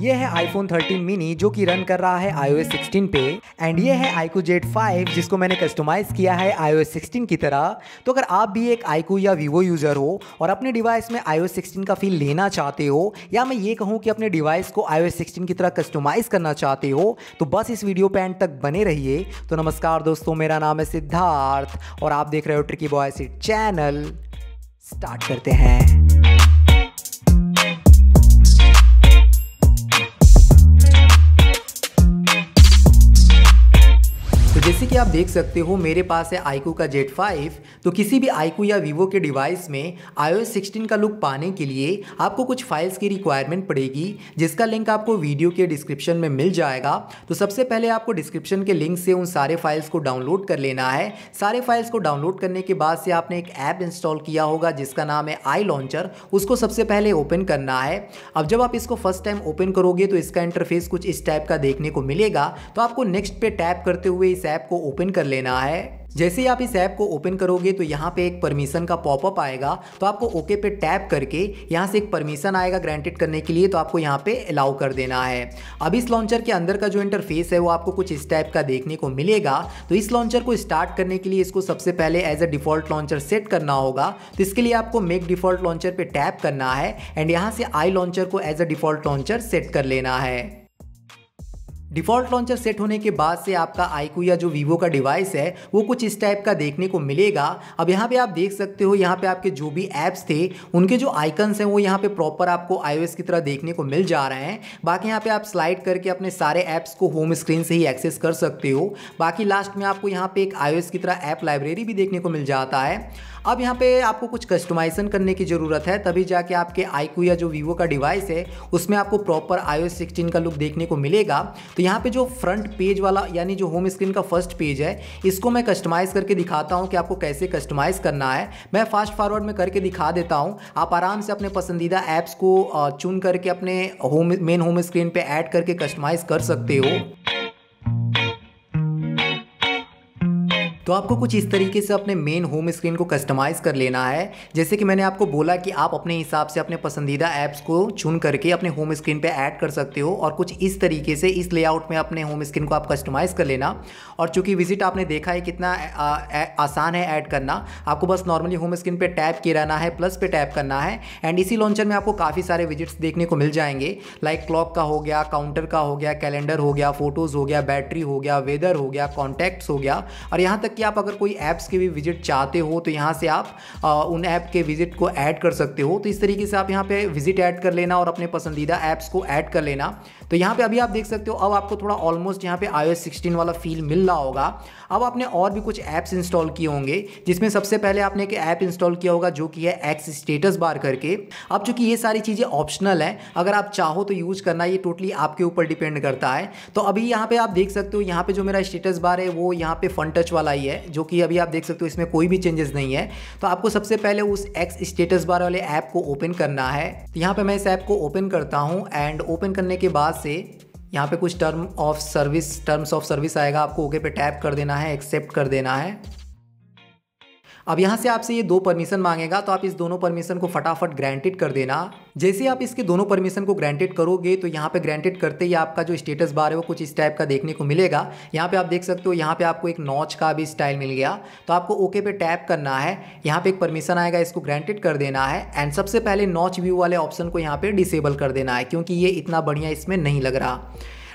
ये है iPhone 13 mini जो कि रन कर रहा है iOS 16 पे एंड ये है iQOO Jet फाइव जिसको मैंने कस्टमाइज किया है iOS 16 की तरह तो अगर आप भी एक iQOO या Vivo यूज़र हो और अपने डिवाइस में iOS 16 का फील लेना चाहते हो या मैं ये कहूँ कि अपने डिवाइस को iOS 16 की तरह कस्टमाइज़ करना चाहते हो तो बस इस वीडियो पे एंड तक बने रहिए तो नमस्कार दोस्तों मेरा नाम है सिद्धार्थ और आप देख रहे हो tricky boy sit channel start करते हैं देख सकते हो मेरे पास है आईकू का जेट फाइव तो किसी भी आईकू या वीवो के डिवाइस में आईओ 16 का लुक पाने के लिए आपको कुछ फाइल्स की रिक्वायरमेंट पड़ेगी जिसका लिंक आपको वीडियो के डिस्क्रिप्शन में मिल जाएगा तो सबसे पहले आपको डिस्क्रिप्शन के लिंक से उन सारे फाइल्स को डाउनलोड कर लेना है सारे फाइल्स को डाउनलोड करने के बाद से आपने एक ऐप इंस्टॉल किया होगा जिसका नाम है आई लॉन्चर उसको सबसे पहले ओपन करना है अब जब आप इसको फर्स्ट टाइम ओपन करोगे तो इसका इंटरफेस कुछ इस टाइप का देखने को मिलेगा तो आपको नेक्स्ट पे टैप करते हुए इस ऐप को ओपन ओपन कर लेना है जैसे ही आप इस ऐप को ओपन करोगे तो यहाँ पे एक परमिशन का पॉपअप आएगा तो आपको ओके पे टैप करके यहाँ से एक परमिशन आएगा ग्रांटेड करने के लिए तो आपको यहाँ पे अलाउ कर देना है अब इस लॉन्चर के अंदर का जो इंटरफेस है वो आपको कुछ इस टाइप का देखने को मिलेगा तो इस लॉन्चर को स्टार्ट करने के लिए इसको सबसे पहले as a default launcher set करना होगा तो इसके लिए आपको मेक डिफ़ॉल्ट लॉन्चर पर टैप करना है एंड यहाँ से आई लॉन्चर को as a default launcher set कर लेना है डिफॉल्ट लॉन्चर सेट होने के बाद से आपका आईकू या जो वीवो का डिवाइस है वो कुछ इस टाइप का देखने को मिलेगा अब यहाँ पे आप देख सकते हो यहाँ पे आपके जो भी एप्स थे उनके जो आइकन्स हैं वो यहाँ पे प्रॉपर आपको आईओएस की तरह देखने को मिल जा रहे हैं बाकी यहाँ पे आप स्लाइड करके अपने सारे ऐप्स को होम स्क्रीन से ही एक्सेस कर सकते हो बाकी लास्ट में आपको यहाँ पर एक आई की तरह ऐप लाइब्रेरी भी देखने को मिल जाता है अब यहाँ पे आपको कुछ कस्टमाइजेशन करने की ज़रूरत है तभी जाके आपके आईकू या जो वीवो का डिवाइस है उसमें आपको प्रॉपर आई ओ का लुक देखने को मिलेगा तो यहाँ पे जो फ्रंट पेज वाला यानी जो होम स्क्रीन का फर्स्ट पेज है इसको मैं कस्टमाइज़ करके दिखाता हूँ कि आपको कैसे कस्टमाइज़ करना है मैं फास्ट फॉरवर्ड में करके दिखा देता हूँ आप आराम से अपने पसंदीदा ऐप्स को चुन करके अपने होम मेन होम स्क्रीन पर ऐड करके कस्टमाइज़ कर सकते हो तो आपको कुछ इस तरीके से अपने मेन होम स्क्रीन को कस्टमाइज़ कर लेना है जैसे कि मैंने आपको बोला कि आप अपने हिसाब से अपने पसंदीदा ऐप्स को चुन करके अपने होम स्क्रीन पे ऐड कर सकते हो और कुछ इस तरीके से इस लेआउट में अपने होम स्क्रीन को आप कस्टमाइज़ कर लेना और चूँकि विजिट आपने देखा है कितना आसान है ऐड करना आपको बस नॉर्मली होम स्क्रीन पर टैप किए रहना है प्लस पे टैप करना है एंड इसी लॉन्चर में आपको काफ़ी सारे विजिट्स देखने को मिल जाएंगे लाइक क्लॉक का हो गया काउंटर का हो गया कैलेंडर हो गया फोटोज़ हो गया बैटरी हो गया वेदर हो गया कॉन्टैक्ट्स हो गया और यहाँ तक कि आप अगर कोई ऐप्स के भी विजिट चाहते हो तो यहाँ से आप आ, उन ऐप के विजिट को ऐड कर सकते हो तो इस तरीके से आप यहाँ पे विजिट ऐड कर लेना और अपने पसंदीदा ऐप्स को ऐड कर लेना तो यहाँ पे अभी आप देख सकते हो अब आपको थोड़ा ऑलमोस्ट यहाँ पे आई सिक्सटीन वाला फील मिल रहा होगा अब आपने और भी कुछ ऐप्स इंस्टॉल किए होंगे जिसमें सबसे पहले आपने एक ऐप इंस्टॉल किया होगा जो कि है एक्स स्टेटस बार करके अब चूंकि ये सारी चीज़ें ऑप्शनल है अगर आप चाहो तो यूज़ करना ये टोटली आपके ऊपर डिपेंड करता है तो अभी यहाँ पर आप देख सकते हो यहाँ पर जो मेरा स्टेटस बार है वो यहाँ पर फन टच वाला ही है जो कि अभी आप देख सकते हो इसमें कोई भी चेंजेस नहीं है तो आपको सबसे पहले उस एक्स स्टेटस बार वाले ऐप को ओपन करना है तो यहाँ पर मैं इस ऐप को ओपन करता हूँ एंड ओपन करने के बाद से यहाँ पे कुछ term of service terms of service आएगा आपको ओके पे टैप कर देना है एक्सेप्ट कर देना है अब यहाँ से आपसे ये दो परमिशन मांगेगा तो आप इस दोनों परमिशन को फटाफट ग्रांटेड कर देना जैसे आप इसके दोनों परमिशन को ग्रांटेड करोगे तो यहाँ पे ग्रांटेड करते ही आपका जो स्टेटस बार है वो कुछ इस टाइप का देखने को मिलेगा यहाँ पे आप देख सकते हो यहाँ पे आपको एक नॉच का भी स्टाइल मिल गया तो आपको ओके पे टैप करना है यहाँ पे एक परमिशन आएगा इसको ग्रांटेड कर देना है एंड सबसे पहले नॉच व्यू वाले ऑप्शन को यहाँ पे डिसेबल कर देना है क्योंकि ये इतना बढ़िया इसमें नहीं लग रहा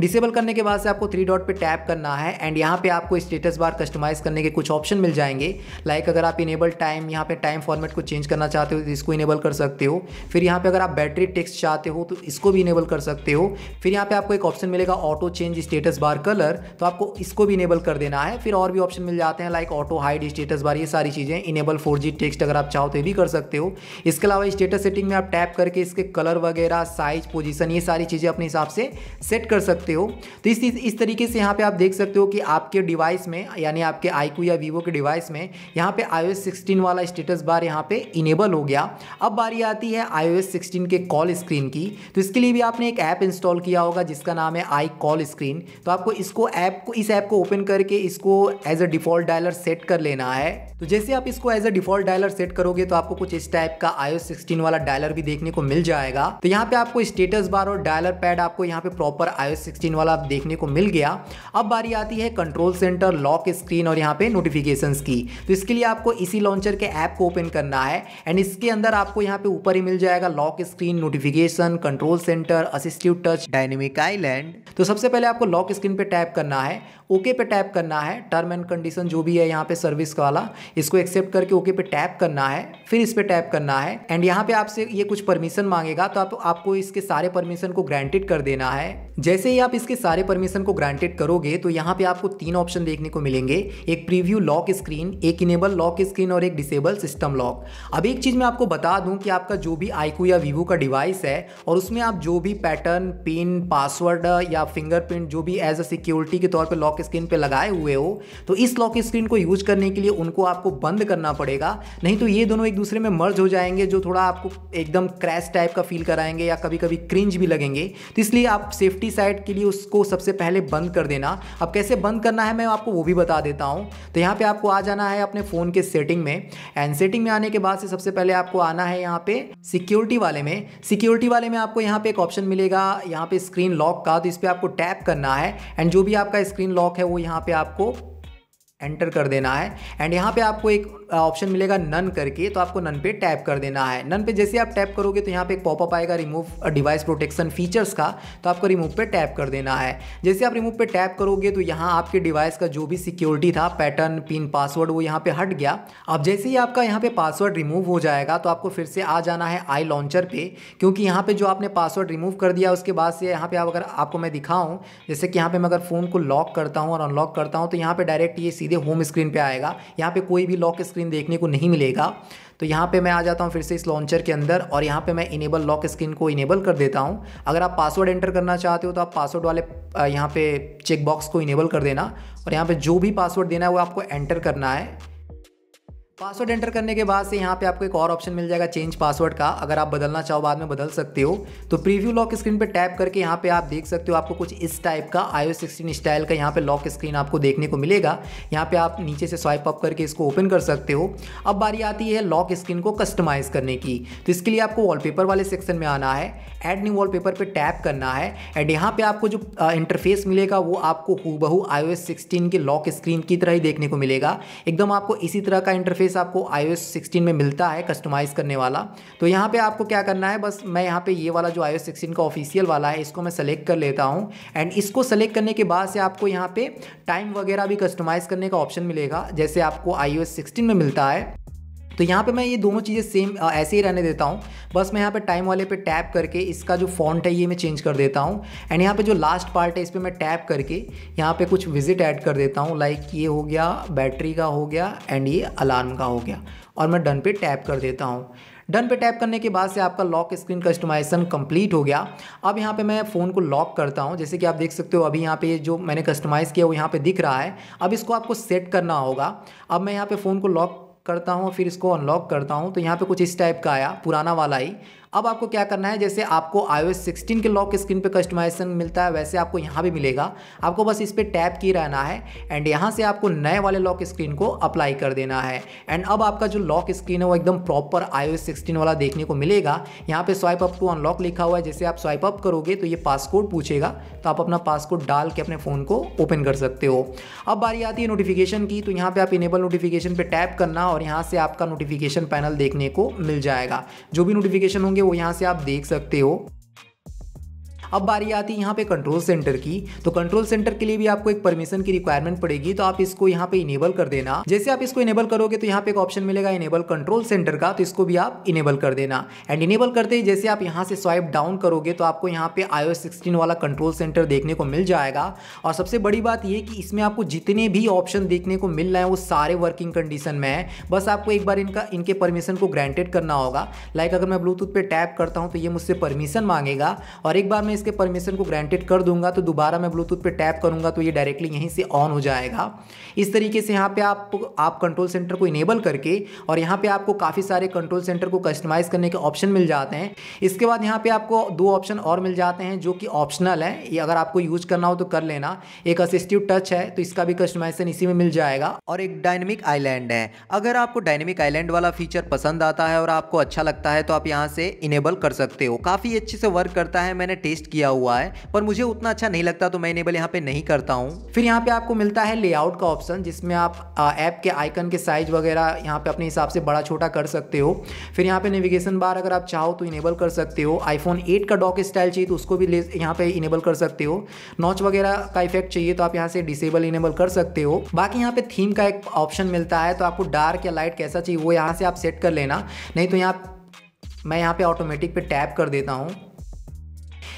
डिसेबल करने के बाद से आपको थ्री डॉट पे टैप करना है एंड यहाँ पे आपको स्टेटस बार कस्टमाइज करने के कुछ ऑप्शन मिल जाएंगे लाइक अगर आप इनेबल टाइम यहाँ पे टाइम फॉर्मेट को चेंज करना चाहते हो तो इसको इनेबल कर सकते हो फिर यहाँ पे अगर आप बैटरी टेक्स्ट चाहते हो तो इसको भी इनेबल कर सकते हो फिर यहाँ पे आपको एक ऑप्शन मिलेगा auto change status bar colour तो आपको इसको भी इनेबल कर देना है फिर और भी ऑप्शन मिल जाते हैं like auto hide status bar ये सारी चीज़ें इनेबल फोर टेक्स्ट अगर आप चाहो तो भी कर सकते हो इसके अलावा स्टेटस सेटिंग में आप टैप करके इसके कलर वगैरह साइज पोजिशन ये सारी चीज़ें अपने हिसाब से सेट कर सकते सकते हो तो इस इस तरीके से यहाँ पे आप देख सकते हो कि आपके डिवाइस में यानी आपके आईकू या वीवो के डिवाइस में यहाँ पे आई ओ वाला स्टेटस बार यहाँ पे इनेबल हो गया अब बारी आती है आई ओ के कॉल स्क्रीन की तो इसके लिए भी आपने एक ऐप इंस्टॉल किया होगा जिसका नाम है आई कॉल स्क्रीन तो आपको इसको ऐप को इस ऐप को ओपन करके इसको as a default dialer set कर लेना है तो जैसे आप इसको as a default dialer set करोगे तो आपको कुछ इस टाइप का आईओ सिक्सटीन वाला डायलर भी देखने को मिल जाएगा तो यहाँ पे आपको स्टेटस बार और डायलर पैड आपको यहाँ पे प्रॉपर आईओ सिक्सटीन वाला आप देखने को मिल गया अब बारी आती है कंट्रोल सेंटर लॉक स्क्रीन और यहाँ पे नोटिफिकेशंस की तो इसके लिए आपको इसी लॉन्चर के ऐप को ओपन करना है एंड इसके अंदर आपको यहाँ पे ऊपर ही मिल जाएगा lock screen notification control centre assistive touch dynamic island तो सबसे पहले आपको लॉक स्क्रीन पे टैप करना है ओके पे टैप करना है टर्म एंड कंडीशन जो भी है यहाँ पे सर्विस वाला इसको एक्सेप्ट करके ओके पे टैप करना है फिर इस पर टैप करना है एंड यहाँ पे आपसे ये कुछ परमिशन मांगेगा तो आप, आपको इसके सारे परमिशन को ग्रांटेड कर देना है जैसे ही आप इसके सारे परमिशन को ग्रांटेड करोगे तो यहाँ पे आपको तीन ऑप्शन देखने को मिलेंगे एक प्रीव्यू लॉक स्क्रीन एक इनेबल लॉक स्क्रीन और एक डिसेबल सिस्टम लॉक अब एक चीज़ मैं आपको बता दूं कि आपका जो भी आईकू या वीवो का डिवाइस है और उसमें आप जो भी पैटर्न पिन पासवर्ड या फिंगरप्रिंट जो भी एज अ सिक्योरिटी के तौर पर लॉक लॉक स्क्रीन पे लगाए हुए हो तो इस लॉक स्क्रीन को यूज करने के लिए उनको आपको बंद करना पड़ेगा नहीं तो ये दोनों एक दूसरे में मर्ज हो जाएंगे जो थोड़ा आपको एकदम क्रैश टाइप का फील कराएंगे या कभी कभी क्रिंज भी लगेंगे तो इसलिए आप सेफ्टी साइड के लिए उसको सबसे पहले बंद कर देना अब कैसे बंद करना है मैं आपको वो भी बता देता हूँ तो यहाँ पे आपको आ जाना है अपने फ़ोन के सेटिंग में एंड सेटिंग में आने के बाद से सबसे पहले आपको आना है यहाँ पे सिक्योरिटी वाले में सिक्योरिटी वाले में आपको यहाँ पे एक ऑप्शन मिलेगा यहाँ पे स्क्रीन लॉक का तो इस पर आपको टैप करना है एंड जो भी आपका स्क्रीन लॉक स्टॉक है वो यहाँ पे आपको एंटर कर देना है एंड यहाँ पे आपको एक ऑप्शन मिलेगा नन करके तो आपको नन पे टैप कर देना है नन पे जैसे आप टैप करोगे तो यहाँ पे एक पॉपअप आएगा रिमूव डिवाइस प्रोटेक्शन फीचर्स का तो आपको रिमूव पे टैप कर देना है जैसे आप रिमूव पे टैप करोगे तो यहाँ आपके डिवाइस का जो भी सिक्योरिटी था पैटर्न पिन पासवर्ड वो यहाँ पर हट गया अब जैसे ही आपका यहाँ पे पासवर्ड रिमूव हो जाएगा तो आपको फिर से आ जाना है आई लॉन्चर पर क्योंकि यहाँ पर जो आपने पासवर्ड रिमूव कर दिया उसके बाद से यहाँ पर आप अगर आपको मैं दिखाऊँ जैसे कि यहाँ पे मैं अगर फ़ोन को लॉक करता हूँ और अनलॉक करता हूँ तो यहाँ पर डायरेक्ट ये सीधे सीधे होम स्क्रीन पे आएगा यहाँ पे कोई भी लॉक स्क्रीन देखने को नहीं मिलेगा तो यहाँ पे मैं आ जाता हूँ फिर से इस लॉन्चर के अंदर और यहाँ पे मैं इनेबल लॉक स्क्रीन को इनेबल कर देता हूँ अगर आप पासवर्ड एंटर करना चाहते हो तो आप पासवर्ड वाले यहाँ पे चेकबॉक्स को इनेबल कर देना और यहाँ पे जो भी पासवर्ड देना है वो आपको एंटर करना है पासवर्ड एंटर करने के बाद से यहाँ पे आपको एक और ऑप्शन मिल जाएगा चेंज पासवर्ड का अगर आप बदलना चाहो बाद में बदल सकते हो तो प्रीव्यू लॉक स्क्रीन पे टैप करके यहाँ पे आप देख सकते हो आपको कुछ इस टाइप का आईओ सिक्सटीन स्टाइल का यहाँ पे लॉक स्क्रीन आपको देखने को मिलेगा यहाँ पे आप नीचे से स्वाइप अप करके इसको ओपन कर सकते हो अब बारी आती है लॉक स्क्रीन को कस्टमाइज़ करने की तो इसके लिए आपको वॉलपेपर वाले सेक्शन में आना है add new wallpaper tap करना है एंड यहाँ पर आपको जो इंटरफेस मिलेगा वो आपको हूबहू बहू 16 के लॉक स्क्रीन की तरह ही देखने को मिलेगा एकदम आपको इसी तरह का इंटरफेस इंटरफेस आपको आई 16 में मिलता है कस्टमाइज़ करने वाला तो यहाँ पे आपको क्या करना है बस मैं यहाँ पे ये वाला जो आई 16 का ऑफिशियल वाला है इसको मैं सेलेक्ट कर लेता हूँ एंड इसको सेलेक्ट करने के बाद से आपको यहाँ पे टाइम वगैरह भी कस्टमाइज़ करने का ऑप्शन मिलेगा जैसे आपको आई 16 में मिलता है तो यहाँ पे मैं ये दोनों चीज़ें सेम ऐसे ही रहने देता हूँ बस मैं यहाँ पे टाइम वाले पे टैप करके इसका जो फॉन्ट है ये मैं चेंज कर देता हूँ एंड यहाँ पे जो लास्ट पार्ट है इस पर मैं टैप करके यहाँ पे कुछ विजिट ऐड कर देता हूँ लाइक ये हो गया बैटरी का हो गया एंड ये अलार्म का हो गया और मैं डन पे टैप कर देता हूँ डन पे टैप करने के बाद से आपका लॉक स्क्रीन कस्टमाइजेशन कंप्लीट हो गया अब यहाँ पे मैं फ़ोन को लॉक करता हूँ जैसे कि आप देख सकते हो अभी यहाँ पे जो मैंने कस्टमाइज़ किया वो यहाँ पे दिख रहा है अब इसको आपको सेट करना होगा अब मैं यहाँ पे फ़ोन को लॉक करता हूँ फिर इसको अनलॉक करता हूँ तो यहाँ पे कुछ इस टाइप का आया पुराना वाला ही अब आपको क्या करना है जैसे आपको आई ओ के लॉक स्क्रीन पर कस्टमाइजेशन मिलता है वैसे आपको यहाँ भी मिलेगा आपको बस इस पर टैप की रहना है एंड यहाँ से आपको नए वाले लॉक स्क्रीन को अप्लाई कर देना है एंड अब आपका जो लॉक स्क्रीन है वो एकदम प्रॉपर आई सिक्सटीन वाला देखने को मिलेगा यहाँ पे स्वाइप अप टू अनलॉक लिखा हुआ है जैसे आप स्वाइप अप करोगे तो ये पासकोड पूछेगा तो आप अपना पासकोड डाल के अपने फ़ोन को ओपन कर सकते हो अब बारी आती है नोटिफिकेशन की तो यहाँ पर आप इनेबल नोटिफिकेशन पर टैप करना और यहाँ से आपका नोटिफिकेशन पैनल देखने को मिल जाएगा जो भी नोटिफिकेशन होंगे हो यहाँ से आप देख सकते हो अब बारी आती है यहाँ पे कंट्रोल सेंटर की तो कंट्रोल सेंटर के लिए भी आपको एक परमिशन की रिक्वायरमेंट पड़ेगी तो आप इसको यहाँ पे इनेबल कर देना जैसे आप इसको इनेबल करोगे तो यहाँ पे एक ऑप्शन मिलेगा इनेबल कंट्रोल सेंटर का तो इसको भी आप इनेबल कर देना एंड इनेबल करते ही जैसे आप यहाँ से स्वाइप डाउन करोगे तो आपको यहाँ पे आईओ सिक्सटीन वाला कंट्रोल सेंटर देखने को मिल जाएगा और सबसे बड़ी बात यह कि इसमें आपको जितने भी ऑप्शन देखने को मिल रहे हैं वो सारे वर्किंग कंडीशन में है बस आपको एक बार इनका इनके परमिशन को ग्रांटेड करना होगा लाइक अगर मैं ब्लूटूथ पर टैप करता हूँ तो ये मुझसे परमिशन मांगेगा और एक बार मैं इस इसके परमिशन को ग्रांटेड कर दूंगा तो दोबारा मैं ब्लूटूथ पे टैप करूंगा तो ये डायरेक्टली यहीं से ऑन हो जाएगा इस तरीके से यहाँ पे आप आप कंट्रोल सेंटर को इनेबल करके और यहाँ पे आपको काफ़ी सारे कंट्रोल सेंटर को कस्टमाइज़ करने के ऑप्शन मिल जाते हैं इसके बाद यहाँ पे आपको दो ऑप्शन और मिल जाते हैं जो कि ऑप्शनल है ये अगर आपको यूज़ करना हो तो कर लेना एक असिस्टिव टच है तो इसका भी कस्टमाइजेशन इसी में मिल जाएगा और एक डायनेमिक आईलैंड है अगर आपको डायनेमिक आईलैंड वाला फीचर पसंद आता है और आपको अच्छा लगता है तो आप यहाँ से इनेबल कर सकते हो काफ़ी अच्छे से वर्क करता है मैंने टेस्ट किया हुआ है पर मुझे उतना अच्छा नहीं लगता तो मैं इनेबल यहाँ पे नहीं करता हूँ फिर यहाँ पे आपको मिलता है लेआउट का ऑप्शन जिसमें आप ऐप के आइकन के साइज वगैरह यहाँ पे अपने हिसाब से बड़ा छोटा कर सकते हो फिर यहाँ पे नेविगेशन बार अगर आप चाहो तो इनेबल कर सकते हो आईफोन एट का डॉक स्टाइल चाहिए तो उसको भी यहाँ पे इनेबल कर सकते हो नॉच वगैरह का इफेक्ट चाहिए तो आप यहाँ से डिसेबल इनेबल कर सकते हो बाकी यहाँ पे थीम का एक ऑप्शन मिलता है तो आपको डार्क या लाइट कैसा चाहिए वो यहाँ से आप सेट कर लेना नहीं तो यहाँ मैं यहाँ पे ऑटोमेटिक पे टैप कर देता हूँ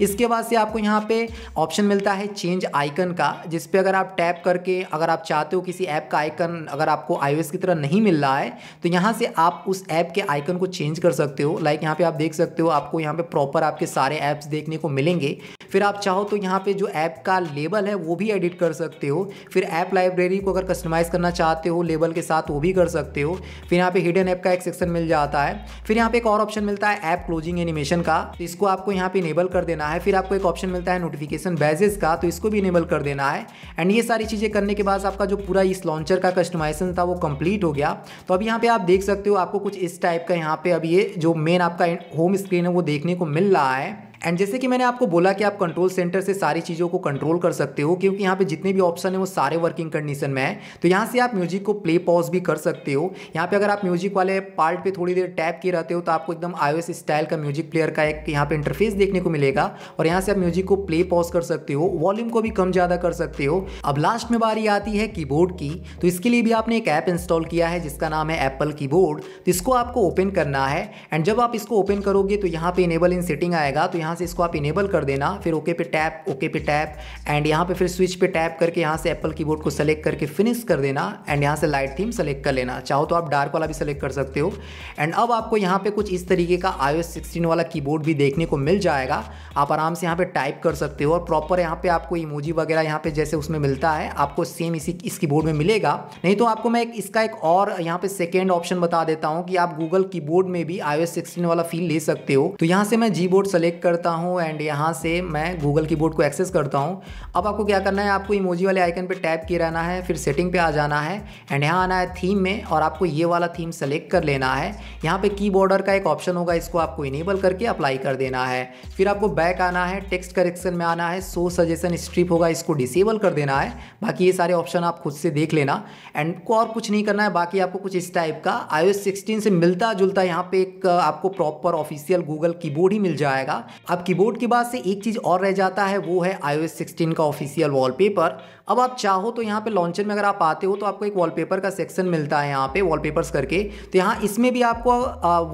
इसके बाद से आपको यहाँ पे ऑप्शन मिलता है चेंज आइकन का जिस पे अगर आप टैप करके अगर आप चाहते हो किसी ऐप का आइकन अगर आपको आई की तरह नहीं मिल रहा है तो यहाँ से आप उस ऐप के आइकन को चेंज कर सकते हो लाइक यहाँ पे आप देख सकते हो आपको यहाँ पे प्रॉपर आपके सारे ऐप्स देखने को मिलेंगे फिर आप चाहो तो यहाँ पे जो ऐप का लेबल है वो भी एडिट कर सकते हो फिर ऐप लाइब्रेरी को अगर कस्टमाइज़ करना चाहते हो लेबल के साथ वो भी कर सकते हो फिर यहाँ पे हिडन ऐप का एक सेक्शन मिल जाता है फिर यहाँ पे एक और ऑप्शन मिलता है ऐप क्लोजिंग एनिमेशन का तो इसको आपको यहाँ पे इनेबल कर देना है फिर आपको एक ऑप्शन मिलता है नोटिफिकेशन बैजेस का तो इसको भी इनेबल कर देना है एंड ये सारी चीज़ें करने के बाद आपका जो पूरा इस लॉन्चर का कस्टमाइजेशन था वो कंप्लीट हो गया तो अब यहाँ पे आप देख सकते हो आपको कुछ इस टाइप का यहाँ पे अब ये जो मेन आपका होम स्क्रीन है वो देखने को मिल रहा है एंड जैसे कि मैंने आपको बोला कि आप कंट्रोल सेंटर से सारी चीज़ों को कंट्रोल कर सकते हो क्योंकि यहाँ पे जितने भी ऑप्शन है वो सारे वर्किंग कंडीशन में है तो यहाँ से आप म्यूजिक को प्ले पॉज भी कर सकते हो यहाँ पे अगर आप म्यूजिक वाले पार्ट पे थोड़ी देर टैप किए रहते हो तो आपको एकदम आई स्टाइल का म्यूजिक प्लेयर का एक यहाँ पे इंटरफेस देखने को मिलेगा और यहाँ से आप म्यूजिक को प्ले पॉज कर सकते हो वॉल्यूम को भी कम ज़्यादा कर सकते हो अब लास्ट में बारी आती है की की तो इसके लिए भी आपने एक ऐप इंस्टॉल किया है जिसका नाम है एप्पल की तो इसको आपको ओपन करना है एंड जब आप इसको ओपन करोगे तो यहाँ पर इनेबल इन सेटिंग आएगा तो यहाँ यहाँ से इसको आप इनेबल कर देना फिर ओके पे टैप ओके पे टैप एंड यहाँ पे फिर स्विच पे टैप करके यहाँ से एप्पल कीबोर्ड को सेलेक्ट करके फिनिश कर देना एंड यहाँ से लाइट थीम सेलेक्ट कर लेना चाहो तो आप डार्क वाला भी सेलेक्ट कर सकते हो एंड अब आपको यहाँ पे कुछ इस तरीके का आई एस वाला कीबोर्ड भी देखने को मिल जाएगा आप आराम से यहाँ पर टाइप कर सकते हो और प्रॉपर यहाँ पर आपको इमोजी वगैरह यहाँ पर जैसे उसमें मिलता है आपको सेम इसी इस कीबोर्ड में मिलेगा नहीं तो आपको मैं एक इसका एक और यहाँ पर सेकेंड ऑप्शन बता देता हूँ कि आप गूगल कीबोर्ड में भी आई एस वाला फील ले सकते हो तो यहाँ से मैं जी बोर्ड सेलेक्ट कर करता हूँ एंड यहाँ से मैं गूगल की को एक्सेस करता हूँ अब आपको क्या करना है आपको इमोजी वाले आइकन पर टैप किए रहना है फिर सेटिंग पर आ जाना है एंड यहाँ आना है थीम में और आपको ये वाला थीम सेलेक्ट कर लेना है यहाँ पे की का एक ऑप्शन होगा इसको आपको इनेबल करके अप्लाई कर देना है फिर आपको बैक आना है टेक्स्ट करेक्शन में आना है सो सजेशन स्ट्रिप होगा इसको डिसेबल कर देना है बाकी ये सारे ऑप्शन आप खुद से देख लेना एंड को और कुछ नहीं करना है बाकी आपको कुछ इस टाइप का आई 16 से मिलता जुलता यहाँ पे एक आपको प्रॉपर ऑफिशियल गूगल कीबोर्ड ही मिल जाएगा अब कीबोर्ड के बाद से एक चीज़ और रह जाता है वो है आई 16 का ऑफिशियल वॉलपेपर अब आप चाहो तो यहाँ पे लॉन्चर में अगर आप आते हो तो आपको एक वॉलपेपर का सेक्शन मिलता है यहाँ पे वॉलपेपर्स करके तो यहाँ इसमें भी आपको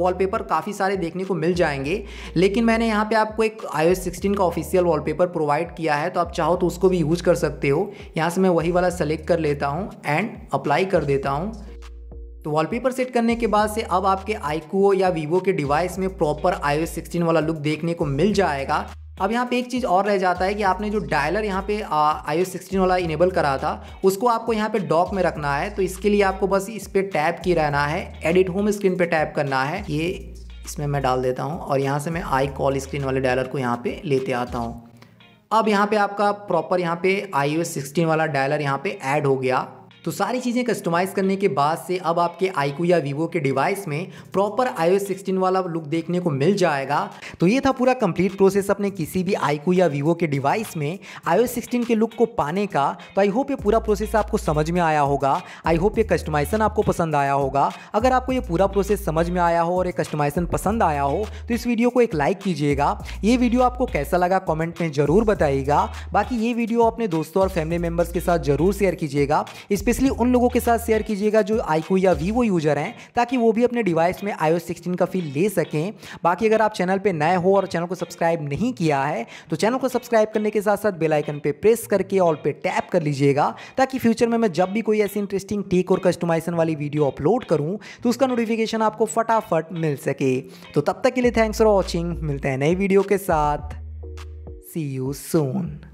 वॉलपेपर काफ़ी सारे देखने को मिल जाएंगे लेकिन मैंने यहाँ पे आपको एक आई 16 का ऑफिशियल पेपर प्रोवाइड किया है तो आप चाहो तो उसको भी यूज कर सकते हो यहाँ से मैं वही वाला सेलेक्ट कर लेता हूँ एंड अप्लाई कर देता हूँ तो वॉलपेपर सेट करने के बाद से अब आपके आईकूओ या वीवो के डिवाइस में प्रॉपर आई 16 वाला लुक देखने को मिल जाएगा अब यहाँ पे एक चीज़ और रह जाता है कि आपने जो डायलर यहाँ पे आई ओ सिक्सटीन वाला इनेबल करा था उसको आपको यहाँ पे डॉक में रखना है तो इसके लिए आपको बस इस पर टैप की रहना है एडिट होम स्क्रीन पे टैप करना है ये इसमें मैं डाल देता हूँ और यहाँ से मैं आई कॉल स्क्रीन वाले डायलर को यहाँ पे लेते आता हूँ अब यहाँ पे आपका प्रॉपर यहाँ पे आई ओ सिक्सटीन वाला डायलर यहाँ पे ऐड हो गया तो सारी चीज़ें कस्टमाइज़ करने के बाद से अब आपके आईकू या वीवो के डिवाइस में प्रॉपर आई 16 वाला लुक देखने को मिल जाएगा तो ये था पूरा कंप्लीट प्रोसेस अपने किसी भी आईकू या वीवो के डिवाइस में आई 16 के लुक को पाने का तो आई होप ये पूरा प्रोसेस आपको समझ में आया होगा आई होप ये कस्टमाइजेशन आपको पसंद आया होगा अगर आपको ये पूरा प्रोसेस समझ में आया हो और ये कस्टमाइजेशन पसंद आया हो तो इस वीडियो को एक लाइक कीजिएगा ये वीडियो आपको कैसा लगा कॉमेंट में ज़रूर बताइएगा बाकी ये वीडियो अपने दोस्तों और फैमिली मेम्बर्स के साथ ज़रूर शेयर कीजिएगा इस पर इसलिए उन लोगों के साथ शेयर कीजिएगा जो आईको या वीवो यूजर हैं ताकि वो भी अपने डिवाइस में आईओ सिक्सटीन का फील ले सकें बाकी अगर आप चैनल पर नए हो और चैनल को सब्सक्राइब नहीं किया है तो चैनल को सब्सक्राइब करने के साथ साथ बेलाइकन पर प्रेस करके ऑल पर टैप कर लीजिएगा ताकि फ्यूचर में मैं जब भी कोई ऐसी इंटरेस्टिंग टेक और कस्टमाइजेशन वाली वीडियो अपलोड करूँ तो उसका नोटिफिकेशन आपको फटाफट मिल सके तो तब तक के लिए थैंक्स फॉर वॉचिंग मिलते हैं नई वीडियो के साथ सी यू सोन